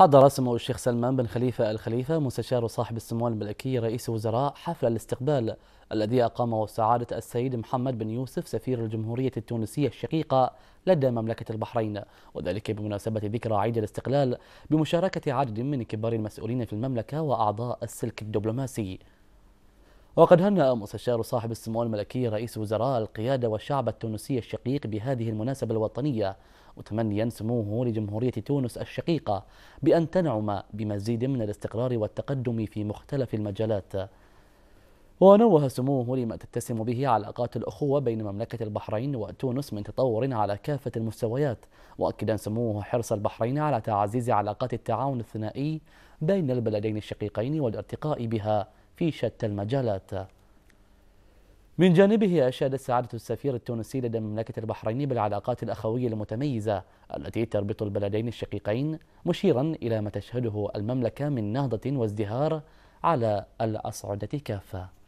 حضر سمو الشيخ سلمان بن خليفة الخليفة مستشار صاحب السمو الملكي رئيس وزراء حفل الاستقبال الذي أقامه سعادة السيد محمد بن يوسف سفير الجمهورية التونسية الشقيقة لدى مملكة البحرين وذلك بمناسبة ذكرى عيد الاستقلال بمشاركة عدد من كبار المسؤولين في المملكة وأعضاء السلك الدبلوماسي وقد هنأ مستشار صاحب السمو الملكي رئيس وزراء القيادة والشعب التونسي الشقيق بهذه المناسبة الوطنية متمنيا سموه لجمهورية تونس الشقيقة بأن تنعم بمزيد من الاستقرار والتقدم في مختلف المجالات ونوه سموه لما تتسم به علاقات الأخوة بين مملكة البحرين وتونس من تطور على كافة المستويات مؤكدا سموه حرص البحرين على تعزيز علاقات التعاون الثنائي بين البلدين الشقيقين والارتقاء بها في شتى المجالات من جانبه أشاد سعادة السفير التونسي لدى مملكة البحرين بالعلاقات الأخوية المتميزة التي تربط البلدين الشقيقين مشيرا إلى ما تشهده المملكة من نهضة وازدهار على الأصعدة كافة